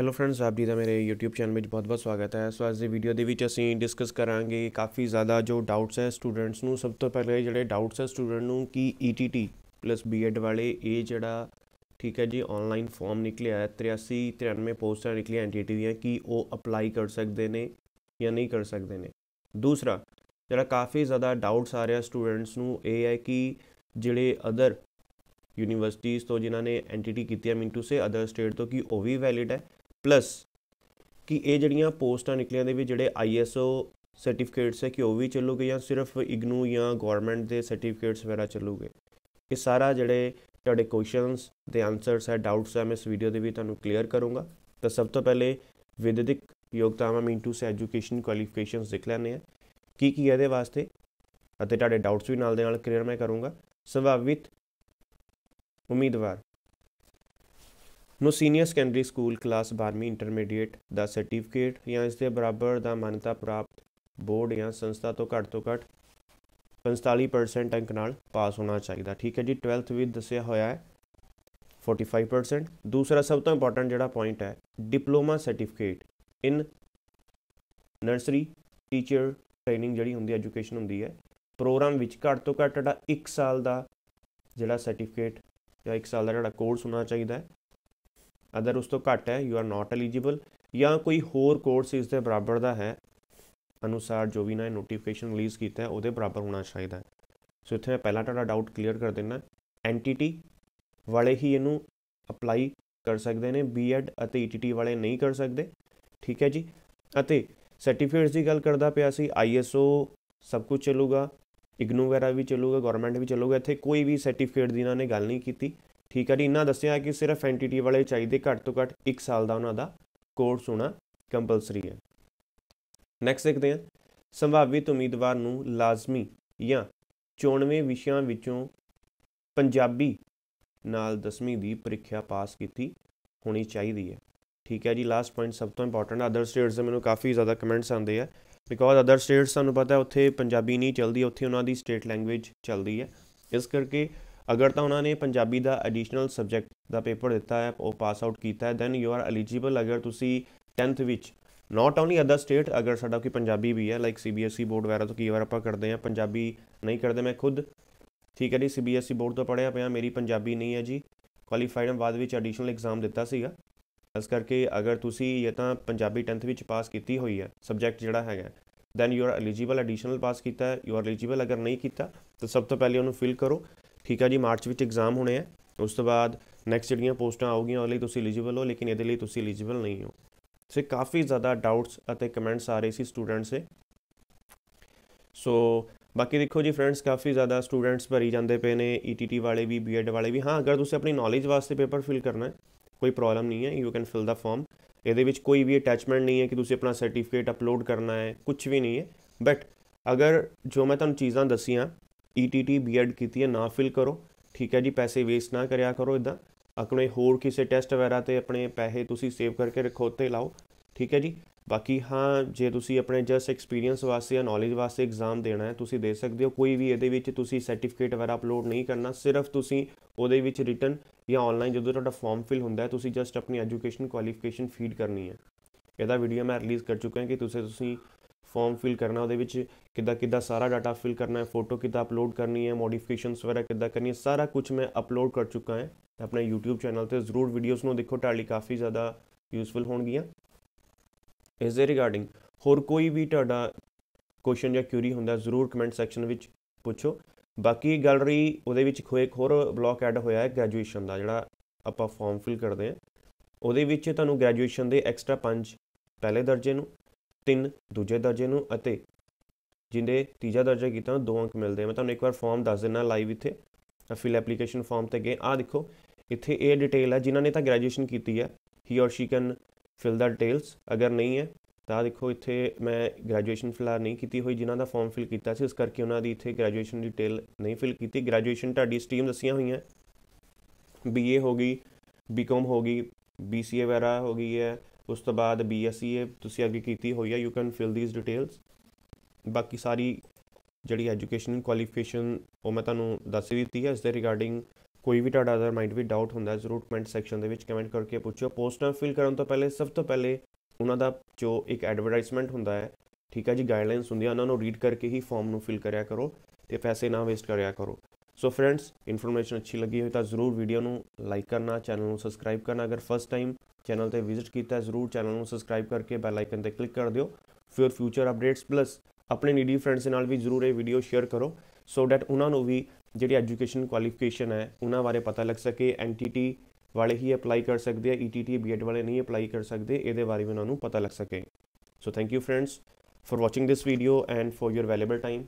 hello friends ਆਪ ਜੀ ਦਾ ਮੇਰੇ YouTube ਚੈਨਲ ਵਿੱਚ ਬਹੁਤ-ਬਹੁਤ ਸਵਾਗਤ ਹੈ ਸੋ ਅੱਜ ਦੀ ਵੀਡੀਓ ਦੇ ਵਿੱਚ ਅਸੀਂ ਡਿਸਕਸ ਕਰਾਂਗੇ ਕਾਫੀ ਜ਼ਿਆਦਾ ਜੋ ਡਾਊਟਸ ਹੈ ਸਟੂਡੈਂਟਸ ਨੂੰ ਸਭ ਤੋਂ ਪਹਿਲੇ ਜਿਹੜੇ ਡਾਊਟਸ ਹੈ ਸਟੂਡੈਂਟ ਨੂੰ ਕਿ ETT ਪਲੱਸ BEd ਵਾਲੇ ਇਹ ਜਿਹੜਾ ਠੀਕ ਹੈ ਜੀ ਆਨਲਾਈਨ ਫਾਰਮ ਨਿਕਲਿਆ ਹੈ 83 93 ਪੋਸਟਾਂ ਨਿਕਲੀਆਂ ਐਨਟੀਟੀ ਦੀਆਂ ਕਿ ਉਹ ਅਪਲਾਈ ਕਰ ਸਕਦੇ ਨੇ ਜਾਂ ਨਹੀਂ ਕਰ ਸਕਦੇ ਨੇ ਦੂਸਰਾ ਜਿਹੜਾ ਕਾਫੀ ਜ਼ਿਆਦਾ ਡਾਊਟਸ ਆ ਰਿਹਾ ਸਟੂਡੈਂਟਸ ਨੂੰ ਇਹ ਹੈ ਕਿ ਜਿਹੜੇ ਅਦਰ ਯੂਨੀਵਰਸਿਟੀਆਂ ਤੋਂ ਜਿਨ੍ਹਾਂ ਨੇ ਐਨਟੀਟੀ ਕੀਤੀ ਹੈ ਮਿੰਟੂ ਸੇ ਅਦਰ ਸਟੇਟ ਤੋਂ ਕਿ ਉਹ ਵੀ ਵੈਲਿਡ ਹੈ ਪਲੱਸ ਕਿ ਇਹ ਜਿਹੜੀਆਂ ਪੋਸਟਾਂ ਨਿਕਲੀਆਂ ਦੇ ਵੀ ਜਿਹੜੇ ਆਈਐਸਓ ਸਰਟੀਫਿਕੇਟਸ ਹੈ ਕਿ ਉਹ ਵੀ ਚੱਲੂਗੇ ਜਾਂ ਸਿਰਫ ਇਗਨੂ ਜਾਂ ਗਵਰਨਮੈਂਟ ਦੇ ਸਰਟੀਫਿਕੇਟਸ ਵਗੈਰਾ ਚੱਲੂਗੇ ਇਹ ਸਾਰਾ ਜਿਹੜੇ ਤੁਹਾਡੇ ਕੁਐਸਚਨਸ ਦੇ ਆਨਸਰਸ ਹੈ ਡਾਊਟਸ ਹੈ ਮੈਂ ਇਸ ਵੀਡੀਓ ਦੇ ਵੀ ਤੁਹਾਨੂੰ ਕਲੀਅਰ ਕਰੂੰਗਾ ਤਾਂ ਸਭ ਤੋਂ ਪਹਿਲੇ ਵਿਦਿਅਕ ਯੋਗਤਾਵਾਂ ਟੂ ਸੇ ਐਜੂਕੇਸ਼ਨ ਕੁਆਲੀਫਿਕੇਸ਼ਨਸ ਦੇਖ ਲੈਣੇ ਆ ਕੀ ਕੀ ਇਹਦੇ ਵਾਸਤੇ ਅਤੇ ਤੁਹਾਡੇ ਡਾਊਟਸ ਵੀ ਨਾਲ ਦੇ ਨਾਲ ਕਲੀਅਰ ਮੈਂ ਕਰੂੰਗਾ ਸੰਭਾਵਿਤ ਉਮੀਦਵਾਰ ਨੂੰ ਸੀਨੀਅਰ ਸੈਕੰਡਰੀ ਸਕੂਲ ਕਲਾਸ 12ਵੀਂ ਇੰਟਰਮੀਡੀਏਟ ਦਾ ਸਰਟੀਫਿਕੇਟ ਜਾਂ ਇਸ ਦੇ ਬਰਾਬਰ ਦਾ ਮਾਨਤਾ ਪ੍ਰਾਪਤ ਬੋਰਡ ਜਾਂ ਸੰਸਥਾ ਤੋਂ ਘੱਟ ਤੋਂ ਘੱਟ 45% ਅੰਕ ਨਾਲ ਪਾਸ ਹੋਣਾ ਚਾਹੀਦਾ ਠੀਕ ਹੈ ਜੀ 12th ਵੀ ਦੱਸਿਆ ਹੋਇਆ ਹੈ 45% ਦੂਸਰਾ ਸਭ ਤੋਂ ਇੰਪੋਰਟੈਂਟ ਜਿਹੜਾ ਪੁਆਇੰਟ ਹੈ diploma certificate in nursery teacher training ਜਿਹੜੀ ਹੁੰਦੀ ਹੈ ਐਜੂਕੇਸ਼ਨ ਹੁੰਦੀ ਹੈ ਪ੍ਰੋਗਰਾਮ ਵਿੱਚ ਘੱਟ ਤੋਂ ਘੱਟ ਜਿਹੜਾ 1 ਸਾਲ ਦਾ ਜਿਹੜਾ ਸਰਟੀਫਿਕੇਟ ਜਾਂ 1 ਸਾਲ ਦਾ ਜਿਹੜਾ ਕੋਰਸ ਹੋਣਾ ਚਾਹੀਦਾ ਹੈ ਅਦਰ ਉਸ ਤੋਂ ਘੱਟ ਹੈ ਯੂ ਆਰ ਨਾਟ ਐਲੀਜੀਬਲ ਜਾਂ ਕੋਈ ਹੋਰ ਕੋਰਸ ਇਸ ਦੇ ਬਰਾਬਰ ਦਾ ਹੈ ਅਨੁਸਾਰ ਜੋ ਵੀ ਨਾ ਨੋਟੀਫਿਕੇਸ਼ਨ ਰਿਲੀਜ਼ ਕੀਤਾ ਹੈ ਉਹਦੇ ਬਰਾਬਰ ਹੋਣਾ ਚਾਹੀਦਾ ਹੈ ਸੋ ਇੱਥੇ ਮੈਂ ਪਹਿਲਾਂ ਤੁਹਾਡਾ ਡਾਊਟ ਕਲੀਅਰ ਕਰ ਦੇਣਾ ਐਂਟੀਟੀ ਵਾਲੇ ਹੀ ਇਹਨੂੰ ਅਪਲਾਈ ਕਰ ਸਕਦੇ ਨੇ ਬੀਐਡ ਅਤੇ ਈਟੀਟੀ e ਵਾਲੇ ਨਹੀਂ ਕਰ ਸਕਦੇ ਠੀਕ ਹੈ ਜੀ ਅਤੇ ਸਰਟੀਫਿਕੇਟਸ ਦੀ ਗੱਲ ਕਰਦਾ ਪਿਆ ਸੀ ਆਈਐਸਓ ਸਭ ਕੁਝ ਚੱਲੂਗਾ ਇਗਨੂ ਵਗੈਰਾ ਵੀ ਚੱਲੂਗਾ ਗਵਰਨਮੈਂਟ ਵੀ ਚੱਲੂਗਾ ਇੱਥੇ ਕੋਈ ਵੀ ਸਰਟੀਫਿਕੇਟ ਦੀ ਇਹਨਾਂ ਨੇ ਗੱਲ ਨਹੀਂ ਕੀਤੀ ਠੀਕ ਹੈ ਜੀ ਇਹਨਾਂ ਦੱਸਿਆ ਕਿ ਸਿਰਫ ਐਂਟੀਟੀ ਵਾਲੇ ਚਾਹੀਦੇ ਘੱਟ ਤੋਂ ਘੱਟ 1 ਸਾਲ ਦਾ ਉਹਨਾਂ ਦਾ ਕੋਰਸ ਹੋਣਾ ਕੰਪਲਸਰੀ ਹੈ ਨੈਕਸਟ ਦੇਖਦੇ ਹਾਂ ਸੰਭਾਵਿਤ ਉਮੀਦਵਾਰ ਨੂੰ ਲਾਜ਼ਮੀ ਜਾਂ ਚੋਣਵੇਂ ਵਿਸ਼ਿਆਂ ਵਿੱਚੋਂ ਪੰਜਾਬੀ ਨਾਲ 10ਵੀਂ ਦੀ ਪ੍ਰੀਖਿਆ ਪਾਸ ਕੀਤੀ ਹੋਣੀ ਚਾਹੀਦੀ ਹੈ ਠੀਕ ਹੈ ਜੀ ਲਾਸਟ ਪੁਆਇੰਟ ਸਭ ਤੋਂ ਇੰਪੋਰਟੈਂਟ ਅਦਰ ਸਟੇਟਸ ਦੇ ਮੈਨੂੰ ਕਾਫੀ ਜ਼ਿਆਦਾ ਕਮੈਂਟਸ ਆਉਂਦੇ ਆ ਬਿਕੋਜ਼ ਅਦਰ ਸਟੇਟਸ ਤੁਹਾਨੂੰ ਪਤਾ ਉੱਥੇ ਪੰਜਾਬੀ ਨਹੀਂ ਚੱਲਦੀ ਉੱਥੇ ਉਹਨਾਂ ਦੀ ਸਟੇਟ ਲੈਂਗੁਏਜ ਚੱਲਦੀ ਹੈ ਇਸ ਕਰਕੇ ਅਗਰ ਤਾਂ ਉਹਨਾਂ ਨੇ ਪੰਜਾਬੀ ਦਾ ਐਡੀਸ਼ਨਲ ਸਬਜੈਕਟ ਦਾ ਪੇਪਰ ਦਿੱਤਾ ਹੈ ਉਹ ਪਾਸ ਆਊਟ ਕੀਤਾ ਹੈ ਦੈਨ ਯੂ ਆਰ ਐਲੀਜੀਬਲ ਅਗਰ ਤੁਸੀਂ 10th ਵਿੱਚ ਨਾਟ ਓਨਲੀ ਅਦਰ ਸਟੇਟ ਅਗਰ ਸਾਡਾ ਕੋਈ ਪੰਜਾਬੀ ਵੀ ਹੈ ਲਾਈਕ ਸੀਬੀਐਸਈ ਬੋਰਡ ਵਗੈਰਾ ਤੋਂ ਕਈ ਵਾਰ ਆਪਾਂ ਕਰਦੇ ਆ ਪੰਜਾਬੀ ਨਹੀਂ ਕਰਦੇ ਮੈਂ ਖੁਦ ਠੀਕ ਹੈ ਜੀ ਸੀਬੀਐਸਈ ਬੋਰਡ e ਤੋਂ ਪੜਿਆ ਪਿਆ ਮੇਰੀ ਪੰਜਾਬੀ ਨਹੀਂ ਹੈ ਜੀ ਕੁਆਲੀਫਾਈਡ ਹਾਂ ਬਾਅਦ ਵਿੱਚ ਐਡੀਸ਼ਨਲ ਐਗਜ਼ਾਮ ਦਿੱਤਾ ਸੀਗਾ ਇਸ ਕਰਕੇ ਅਗਰ ਤੁਸੀਂ ਇਹ ਤਾਂ ਪੰਜਾਬੀ 10th ਵਿੱਚ ਪਾਸ ਕੀਤੀ ਹੋਈ ਹੈ ਸਬਜੈਕਟ ਜਿਹੜਾ ਹੈਗਾ then you are eligible additional pass ਕੀਤਾ ਹੈ ਯੂ ਆਰ ਐਲੀਜੀਬਲ ਅਗਰ ਨਹੀਂ ਕੀਤਾ ਤਾਂ ਸਭ ਤੋਂ ਪਹਿਲੇ ਉਹਨੂੰ ਫਿਲ ਕਰੋ ਠੀਕ ਆ ਜੀ ਮਾਰਚ ਵਿੱਚ ਐਗਜ਼ਾਮ ਹੋਣੇ ਆ ਉਸ ਤੋਂ ਬਾਅਦ ਨੈਕਸਟ ਜਿਹੜੀਆਂ ਪੋਸਟਾਂ ਆਉਗੀਆਂ ਉਹਦੇ ਲਈ ਤੁਸੀਂ ਐਲੀਜੀਬਲ ਹੋ ਲੇਕਿਨ ਇਹਦੇ ਲਈ ਤੁਸੀਂ ਐਲੀਜੀਬਲ ਨਹੀਂ ਹੋ ਸੇ ਕਾਫੀ ਜ਼ਿਆਦਾ ਡਾਊਟਸ ਅਤੇ ਕਮੈਂਟਸ ਆ ਰਹੇ ਸੀ ਸਟੂਡੈਂਟਸ ਦੇ ਸੋ ਬਾਕੀ ਦੇਖੋ ਜੀ ਫਰੈਂਡਸ ਕਾਫੀ ਜ਼ਿਆਦਾ ਸਟੂਡੈਂਟਸ ਭਰੀ ਜਾਂਦੇ ਪਏ ਨੇ ਈਟੀਟੀ ਵਾਲੇ ਵੀ ਬੀਐਡ ਵਾਲੇ ਵੀ ਹਾਂ ਅਗਰ ਤੁਸੀਂ ਆਪਣੀ ਨੌਲੇਜ ਵਾਸਤੇ ਪੇਪਰ ਫਿਲ ਕਰਨਾ ਹੈ ਕੋਈ ਪ੍ਰੋਬਲਮ ਨਹੀਂ ਹੈ you can fill the form ਇਹਦੇ ਵਿੱਚ ਕੋਈ ਵੀ ਅਟੈਚਮੈਂਟ ਨਹੀਂ ਹੈ ਕਿ ਤੁਸੀਂ ਆਪਣਾ ਸਰਟੀਫਿਕੇਟ ਅਪਲੋਡ ਕਰਨਾ ਹੈ ਕੁਝ ਵੀ ਨਹੀਂ ਹੈ ਬਟ ਅਗਰ ਜੋ ਮੈਂ ਤੁਹਾਨੂੰ ਚੀਜ਼ਾਂ ਦੱਸੀਆਂ ਈਟੀਟੀ e ਬੀਐਡ ਕੀਤੀ ਹੈ ਨਾ ਫਿਲ ਕਰੋ ਠੀਕ ਹੈ ਜੀ ਪੈਸੇ ਵੇਸਟ ਨਾ ਕਰਿਆ ਕਰੋ ਇਦਾਂ ਆਪਣੇ ਹੋਰ ਕਿਸੇ ਟੈਸਟ ਵਗੈਰਾ ਤੇ ਆਪਣੇ ਪੈਸੇ ਤੁਸੀਂ ਸੇਵ ਕਰਕੇ ਰੱਖੋ ਤੇ ਲਾਓ ਠੀਕ ਹੈ ਜੀ ਬਾਕੀ ਹਾਂ ਜੇ ਤੁਸੀਂ ਆਪਣੇ ਜਸਟ ਐਕਸਪੀਰੀਅੰਸ ਵਾਸਤੇ ਜਾਂ ਨੌਲੇਜ ਵਾਸਤੇ ਐਗਜ਼ਾਮ ਦੇਣਾ ਹੈ ਤੁਸੀਂ ਦੇ ਸਕਦੇ ਹੋ ਕੋਈ ਵੀ ਇਹਦੇ ਵਿੱਚ ਤੁਸੀਂ ਸਰਟੀਫਿਕੇਟ ਵਗੈਰਾ ਅਪਲੋਡ ਨਹੀਂ ਕਰਨਾ ਸਿਰਫ ਤੁਸੀਂ ਉਹਦੇ ਵਿੱਚ ਰਿਟਨ ਜਾਂ ਆਨਲਾਈਨ ਜਦੋਂ ਤੁਹਾਡਾ ਫਾਰਮ ਫਿਲ ਹੁੰਦਾ ਹੈ ਤੁਸੀਂ ਜਸਟ ਆਪਣੀ ਐਜੂਕੇਸ਼ਨ ਕੁਆਲੀਫਿਕੇਸ਼ਨ ਫੀਡ ਕਰਨੀ ਹੈ ਇਹਦਾ ਵੀਡੀਓ ਮੈਂ ਰਿਲੀਜ਼ ਕਰ ਚੁੱਕਾ ਹਾਂ ਕਿ ਤੁਸੀਂ ਤੁਸੀਂ ਫਾਰਮ ਫਿਲ ਕਰਨਾ ਉਹਦੇ ਵਿੱਚ ਕਿੱਦਾਂ ਕਿੱਦਾਂ ਸਾਰਾ ਡਾਟਾ ਫਿਲ ਕਰਨਾ ਹੈ ਫੋਟੋ ਕਿੱਦਾਂ ਅਪਲੋਡ ਕਰਨੀ ਹੈ ਮੋਡੀਫਿਕੇਸ਼ਨਸ ਵਗੈਰਾ ਕਿੱਦਾਂ ਕਰਨੀ ਹੈ ਸਾਰਾ ਕੁਝ ਮੈਂ ਅਪਲੋਡ ਕਰ ਚੁੱਕਾ ਹਾਂ ਆਪਣੇ YouTube ਚੈਨਲ ਤੇ ਜ਼ਰੂਰ ਵੀਡੀਓਜ਼ ਨੂੰ ਦੇਖੋ ਤੁਹਾਡੇ ਲਈ ਕਾਫੀ ਜ਼ਿਆਦਾ ਯੂਸਫੁਲ ਹੋਣਗੀਆਂ ਇਸ ਦੇ ਰਿਗਾਰਡਿੰਗ ਹੋਰ ਕੋਈ ਵੀ ਤੁਹਾਡਾ ਕੁਐਸਚਨ ਜਾਂ ਕਿਊਰੀ ਹੁੰਦਾ ਜ਼ਰੂਰ ਕਮੈਂਟ ਸੈਕਸ਼ਨ ਵਿੱਚ ਪੁੱਛੋ ਬਾਕੀ ਗੈਲਰੀ ਉਹਦੇ ਵਿੱਚ ਇੱਕ ਹੋਰ ਬਲੌਕ ਐਡ ਹੋਇਆ ਹੈ ਗ੍ਰੈਜੂਏਸ਼ਨ ਦਾ ਜਿਹੜਾ ਆਪਾਂ ਫਾਰਮ ਫਿਲ ਕਰਦੇ ਹਾਂ ਉਹਦੇ ਵਿੱਚ ਤੁਹਾਨੂੰ ਗ੍ਰੈਜੂਏਸ਼ਨ ਦੇ ਐਕਸਟਰਾ 5 ਪਹਿਲੇ ਦਰਜੇ ਨੂੰ 3 ਦੂਜੇ ਦਰਜੇ ਨੂੰ ਅਤੇ ਜਿੰਦੇ ਤੀਜਾ ਦਰਜਾ ਕੀਤਾ ਨੂੰ ਦੋ ਅੰਕ ਮਿਲਦੇ ਮੈਂ ਤੁਹਾਨੂੰ ਇੱਕ ਵਾਰ ਫਾਰਮ ਦੱਸ ਦਿੰਨਾ ਲਾਈਵ ਇੱਥੇ ਫਿਲ ਐਪਲੀਕੇਸ਼ਨ ਫਾਰਮ ਤੇ ਗਏ ਆ ਦੇਖੋ ਇੱਥੇ ਇਹ ਡਿਟੇਲ ਹੈ ਜਿਨ੍ਹਾਂ ਨੇ ਤਾਂ ਗ੍ਰੈਜੂਏਸ਼ਨ ਕੀਤੀ ਹੈ ਹੀ or she can fill the details ਅਗਰ ਨਹੀਂ ਹੈ ਤਾਂ ਦੇਖੋ ਇੱਥੇ ਮੈਂ ਗ੍ਰੈਜੂਏਸ਼ਨ ਫਿਲਰ ਨਹੀਂ ਕੀਤੀ ਹੋਈ ਜਿਨ੍ਹਾਂ ਦਾ ਫਾਰਮ ਫਿਲ ਕੀਤਾ ਸੀ ਇਸ ਕਰਕੇ ਉਹਨਾਂ ਦੀ ਇੱਥੇ ਗ੍ਰੈਜੂਏਸ਼ਨ ਡਿਟੇਲ ਨਹੀਂ ਫਿਲ ਕੀਤੀ ਗ੍ਰੈਜੂਏਸ਼ਨ ਤੁਹਾਡੀ ਸਟਰੀਮ ਦੱਸੀਆਂ ਹੋਈਆਂ ਬੀਏ ਹੋ ਗਈ ਬੀਕਮ ਹੋ ਗਈ ਬੀਸੀਏ ਵਗੈਰਾ ਹੋ ਗਈ ਹੈ ਉਸ ਤੋਂ ਬਾਅਦ ਬੀਐਸਸੀਏ e ਤੁਸੀਂ ਅੱਗੇ ਕੀਤੀ ਹੋਈ ਹੈ you can fill these details ਬਾਕੀ ਸਾਰੀ ਜਿਹੜੀ ਐਜੂਕੇਸ਼ਨਲ ਕੁਆਲੀਫਿਕੇਸ਼ਨ ਉਹ ਮੈਂ ਤੁਹਾਨੂੰ ਦੱਸ ਦਿੱਤੀ ਹੈ ਇਸ ਦੇ ਰਿਗਾਰਡਿੰਗ ਕੋਈ ਵੀ ਤੁਹਾਡਾ ਅਦਰ ਮਾਈਂਡ ਵੀ ਡਾਊਟ ਹੁੰਦਾ ਹੈ ਜ਼ਰੂਰ ਕਮੈਂਟ ਸੈਕਸ਼ਨ ਦੇ ਵਿੱਚ ਕਮੈਂਟ ਕਰਕੇ ਪੁੱਛਿਓ ਪੋਸਟਾਂ ਫਿਲ ਕਰਨ ਤੋਂ ਪਹਿਲੇ ਸਭ ਤੋਂ ਪਹਿਲੇ ਉਹਨਾਂ ਦਾ ਜੋ ਇੱਕ ਐਡਵਰਟਾਈਜ਼ਮੈਂਟ ਹੁੰਦਾ ਹੈ ਠੀਕ ਹੈ ਜੀ ਗਾਈਡਲਾਈਨਸ ਹੁੰਦੀਆਂ ਉਹਨਾਂ ਨੂੰ ਰੀਡ ਕਰਕੇ ਹੀ ਫਾਰਮ ਨੂੰ ਫਿਲ ਕਰਿਆ ਕਰੋ ਤੇ ਪੈਸੇ ਨਾ ਵੇਸਟ ਕਰਿਆ ਕਰੋ ਸੋ ਫਰੈਂਡਸ ਇਨਫੋਰਮੇਸ਼ਨ ਅੱਛੀ ਲੱਗੀ ਹੋਈ ਤਾਂ ਜ਼ਰੂਰ ਵੀਡੀਓ ਨੂੰ ਲਾਈਕ ਕਰਨਾ ਚੈਨਲ ਨੂੰ ਸਬਸਕ੍ਰਾਈਬ ਕਰਨਾ ਅਗਰ ਫਸਟ ਟਾਈਮ ਚੈਨਲ ਤੇ ਵਿਜ਼ਿਟ ਕੀਤਾ ਜ਼ਰੂਰ ਚੈਨਲ ਨੂੰ ਸਬਸਕ੍ਰਾਈਬ ਕਰਕੇ ਬੈਲ ਆਈਕਨ ਤੇ ਕਲਿੱਕ ਕਰ ਦਿਓ ਫਿਰ ਫਿਊਚਰ ਅਪਡੇਟਸ ਪਲੱਸ ਆਪਣੇ ਨੀਡੀ ਫਰੈਂਡਸ ਨਾਲ ਵੀ ਜ਼ਰੂਰ ਇਹ ਵੀਡੀਓ ਸ਼ੇਅਰ ਕਰੋ ਸੋ ਥੈਟ ਉਹਨਾਂ ਨੂੰ ਵੀ ਜਿਹੜੀ ਐਜੂਕੇਸ਼ਨ ਕੁਆਲੀਫਿਕੇਸ਼ਨ ਹੈ ਉਹਨਾਂ ਬਾਰੇ ਪਤਾ ਲੱਗ ਸਕੇ ਐਨਟੀਟੀ ਵਾਲੇ ਹੀ ਅਪਲਾਈ ਕਰ ਸਕਦੇ ਆ ਈਟੀਟੀ e ਬੀਐਡ ਵਾਲੇ ਨਹੀਂ ਅਪਲਾਈ ਕਰ ਸਕਦੇ ਇਹਦੇ ਬਾਰੇ ਵੀ ਉਹਨਾਂ ਨੂੰ ਪਤਾ ਲੱਗ ਸਕੇ so thank you friends for watching this video and for your valuable time